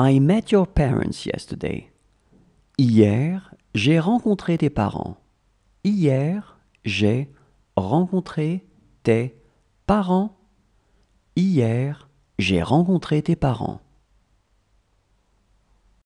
I met your parents yesterday. Hier, j'ai rencontré tes parents. Hier, j'ai rencontré tes parents. Hier, j'ai rencontré tes parents.